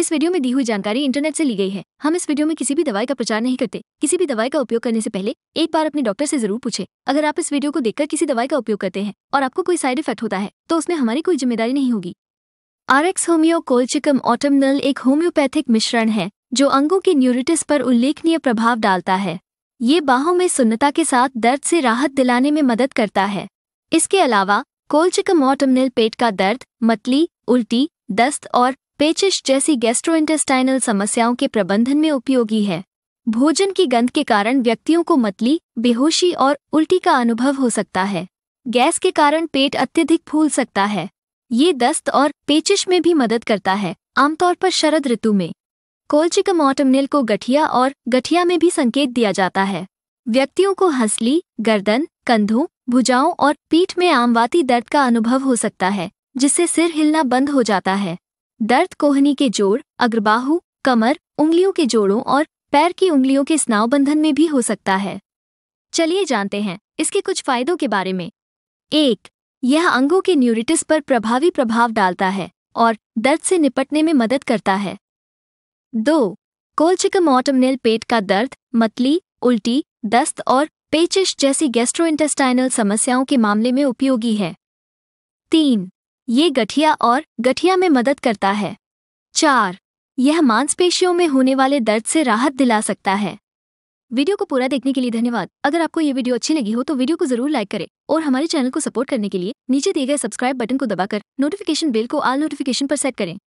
इस वीडियो में दी हुई जानकारी इंटरनेट से ली गई है हम इस वीडियो में किसी भी दवाई का प्रचार नहीं करते किसी भी दवाई का उपयोग करने से पहले एक बार अपने डॉक्टर से जरूर पूछे अगर आप इस वीडियो को देखकर किसी दवाई का उपयोग करते हैं और आपको कोई साइड इफेक्ट होता है तो उसमें हमारी कोई जिम्मेदारी नहीं होगी R X homeo colchicum autumnale एक होम्योपैथिक मिश्रण है जो अंगों के न्यूरिटिस पर उल्लेखनीय प्रभाव डालता है ये बाहों में सुन्नता के साथ दर्द से राहत दिलाने में मदद करता है इसके अलावा कोल्चिकम ऑटमनल पेट का दर्द मतली उल्टी दस्त और पेचिश जैसी गैस्ट्रोइंटेस्टाइनल समस्याओं के प्रबंधन में उपयोगी है भोजन की गंध के कारण व्यक्तियों को मतली बेहोशी और उल्टी का अनुभव हो सकता है गैस के कारण पेट अत्यधिक फूल सकता है ये दस्त और पेचिश में भी मदद करता है आमतौर पर शरद ऋतु में कोल्चिकम ऑटमनिल को गठिया और गठिया में भी संकेत दिया जाता है व्यक्तियों को हंसली गर्दन कंधों भुजाओं और पीठ में आमवाती दर्द का अनुभव हो सकता है जिससे सिर हिलना बंद हो जाता है दर्द कोहनी के जोड़ अग्रबाहु कमर उंगलियों के जोड़ों और पैर की उंगलियों के स्नाव बंधन में भी हो सकता है चलिए जानते हैं इसके कुछ फायदों के बारे में एक यह अंगों के न्यूरिटिस पर प्रभावी प्रभाव डालता है और दर्द से निपटने में मदद करता है दो कोलचिकम ऑटमनेल पेट का दर्द मतली उल्टी दस्त और पेचिश जैसी गैस्ट्रोइंटेस्टाइनल समस्याओं के मामले में उपयोगी है तीन ये गठिया और गठिया में मदद करता है चार यह मांसपेशियों में होने वाले दर्द से राहत दिला सकता है वीडियो को पूरा देखने के लिए धन्यवाद अगर आपको ये वीडियो अच्छी लगी हो तो वीडियो को जरूर लाइक करें और हमारे चैनल को सपोर्ट करने के लिए नीचे दिए गए सब्सक्राइब बटन को दबाकर नोटिफिकेशन बेल को आल नोटिफिकेशन पर सेट करें